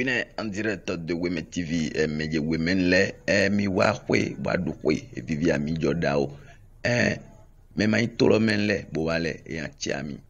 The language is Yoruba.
wine en direct de Weme TV eh, meje Weme le eh, mi wa kwe wa du kwe eh, vivi ami joda o eh, mema itolo men le bo wale e eh, anchi